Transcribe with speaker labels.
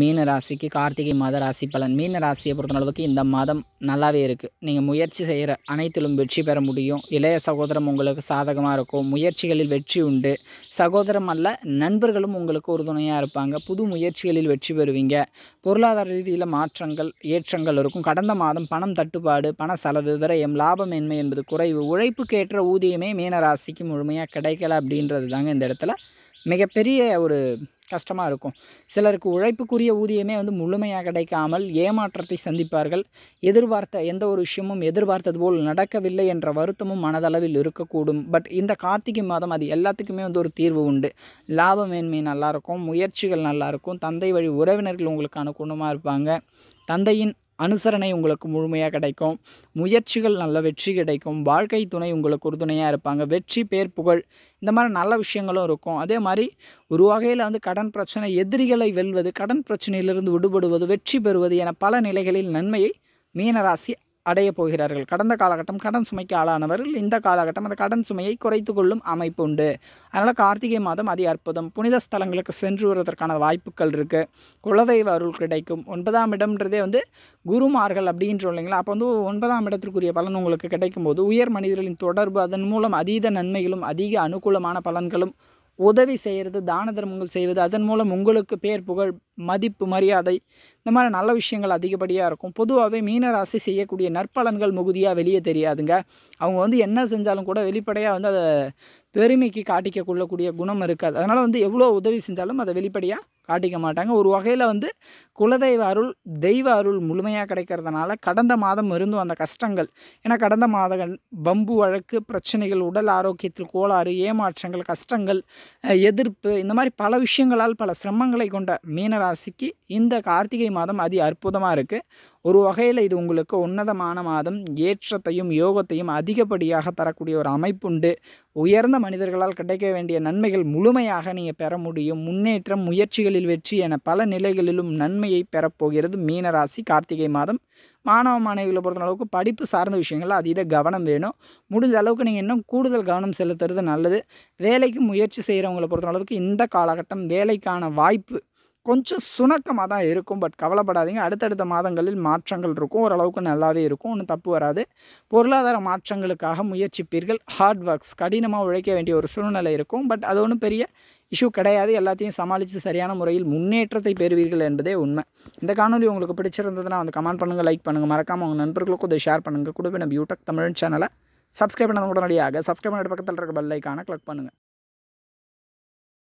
Speaker 1: மீன ராசிக்கு கார்த்திகை மாத ராசி பலன் மீன ராசியை பொறுத்தளவுக்கு இந்த மாதம் நல்லாவே இருக்குது நீங்கள் முயற்சி செய்கிற அனைத்திலும் வெற்றி பெற முடியும் இளைய சகோதரம் உங்களுக்கு சாதகமாக இருக்கும் முயற்சிகளில் வெற்றி உண்டு சகோதரம் அல்ல நண்பர்களும் உங்களுக்கு உறுதுணையாக இருப்பாங்க புது முயற்சிகளில் வெற்றி பெறுவீங்க பொருளாதார ரீதியில் மாற்றங்கள் ஏற்றங்கள் இருக்கும் கடந்த மாதம் பணம் தட்டுப்பாடு பண செலவு விரயம் லாபமேன்மை என்பது குறைவு ஏற்ற ஊதியமே மீன ராசிக்கு முழுமையாக கிடைக்கல அப்படின்றது தாங்க இந்த இடத்துல மிகப்பெரிய ஒரு கஷ்டமாக இருக்கும் சிலருக்கு உழைப்புக்குரிய ஊதியமே வந்து முழுமையாக கிடைக்காமல் ஏமாற்றத்தை சந்திப்பார்கள் எதிர்பார்த்த எந்த ஒரு விஷயமும் எதிர்பார்த்தது போல் நடக்கவில்லை என்ற வருத்தமும் மனதளவில் இருக்கக்கூடும் பட் இந்த கார்த்திகை மாதம் அது எல்லாத்துக்குமே வந்து ஒரு தீர்வு உண்டு லாப மேன்மை நல்லாயிருக்கும் முயற்சிகள் நல்லாயிருக்கும் தந்தை வழி உறவினர்கள் உங்களுக்கு குணமாக இருப்பாங்க தந்தையின் அனுசரணை உங்களுக்கு முழுமையாக கிடைக்கும் முயற்சிகள் நல்ல வெற்றி கிடைக்கும் வாழ்க்கை துணை உங்களுக்கு உறுதுணையாக இருப்பாங்க வெற்றி பேர் புகழ் இந்த மாதிரி நல்ல விஷயங்களும் இருக்கும் அதே மாதிரி ஒரு வகையில் வந்து கடன் பிரச்சனை எதிரிகளை வெல்வது கடன் பிரச்சனையிலிருந்து விடுபடுவது வெற்றி பெறுவது என பல நிலைகளில் நன்மையை மீனராசி அடைய போகிறார்கள் கடந்த காலகட்டம் கடன் சுமைக்கு ஆளானவர்கள் இந்த காலகட்டம் அந்த கடன் சுமையை குறைத்து கொள்ளும் அமைப்பு உண்டு அதனால் கார்த்திகை மாதம் அதி அற்புதம் புனித ஸ்தலங்களுக்கு சென்று வருவதற்கான வாய்ப்புகள் இருக்குது குலதெய்வ அருள் கிடைக்கும் ஒன்பதாம் இடம்ன்றதே வந்து குருமார்கள் அப்படின்னு சொல்லிங்களா அப்போ வந்து ஒன்பதாம் இடத்திற்குரிய பலன் உங்களுக்கு கிடைக்கும்போது உயர் மனிதர்களின் தொடர்பு அதன் மூலம் அதீத நன்மைகளும் அதிக அனுகூலமான பலன்களும் உதவி செய்கிறது தான தர்மங்கள் செய்வது அதன் மூலம் உங்களுக்கு பேர் புகழ் மதிப்பு மரியாதை இந்த மாதிரி நல்ல விஷயங்கள் அதிகப்படியாக இருக்கும் பொதுவாகவே மீனராசி செய்யக்கூடிய நற்பலன்கள் மிகுதியாக வெளியே தெரியாதுங்க அவங்க வந்து என்ன செஞ்சாலும் கூட வெளிப்படையாக வந்து அதை பெருமைக்கு காட்டிக்க கொள்ளக்கூடிய குணம் இருக்காது அதனால் வந்து எவ்வளோ உதவி செஞ்சாலும் அதை வெளிப்படையாக காட்டிக்க மாட்டாங்க ஒரு வகையில் வந்து குலதெய்வ அருள் தெய்வ அருள் முழுமையாக கிடைக்கிறதுனால கடந்த மாதம் இருந்தும் வந்த கஷ்டங்கள் ஏன்னா கடந்த மாதங்கள் வம்பு வழக்கு பிரச்சனைகள் உடல் ஆரோக்கியத்தில் கோளாறு ஏமாற்றங்கள் கஷ்டங்கள் எதிர்ப்பு இந்த மாதிரி பல விஷயங்களால் பல சிரமங்களை கொண்ட மீனராசிக்கு இந்த கார்த்திகை மாதம் அதி அற்புதமாக இருக்குது ஒரு வகையில் இது உங்களுக்கு உன்னதமான மாதம் ஏற்றத்தையும் யோகத்தையும் அதிகப்படியாக தரக்கூடிய ஒரு அமைப்புண்டு உயர்ந்த மனிதர்களால் கிடைக்க வேண்டிய நன்மைகள் முழுமையாக நீங்கள் பெற முடியும் முன்னேற்றம் முயற்சிகளில் வெற்றி என பல நிலைகளிலும் நன்மை நன்மையை பெறப்போகிறது மீனராசி கார்த்திகை மாதம் மாணவ மாணவிகளை பொறுத்த அளவுக்கு படிப்பு சார்ந்த விஷயங்களில் அதீத கவனம் வேணும் முடிஞ்ச அளவுக்கு நீங்கள் இன்னும் கூடுதல் கவனம் செலுத்துறது நல்லது வேலைக்கு முயற்சி செய்கிறவங்களை பொறுத்த அளவுக்கு இந்த காலகட்டம் வேலைக்கான வாய்ப்பு கொஞ்சம் சுணக்கமாக தான் இருக்கும் பட் கவலைப்படாதீங்க அடுத்தடுத்த மாதங்களில் மாற்றங்கள் இருக்கும் ஓரளவுக்கு நல்லாவே இருக்கும் ஒன்றும் தப்பு வராது பொருளாதார மாற்றங்களுக்காக முயற்சிப்பீர்கள் ஹார்ட் ஒர்க்ஸ் கடினமாக உழைக்க வேண்டிய ஒரு சூழ்நிலை இருக்கும் பட் அது ஒன்றும் பெரிய இஷ்யூ கிடையாது எல்லாத்தையும் சமாளித்து சரியான முறையில் முன்னேற்றத்தை பெறுவீர்கள் என்பதே உண்மை இந்த காணொலி உங்களுக்கு பிடிச்சிருந்ததுன்னா வந்து கமெண்ட் பண்ணுங்கள் லைக் பண்ணுங்கள் மறக்காமல் உங்கள் நண்பர்களுக்கும் இதை ஷேர் பண்ணுங்கள் கூட நம்ம யூடியூப் தமிழ் சேனலை சப்ஸ்கிரைப் பண்ண உடனடியாக சப்ஸ்கிரைப் பண்ணுற பக்கத்தில் இருக்க பெல் ஐக்கானை கிளிக் பண்ணுங்கள்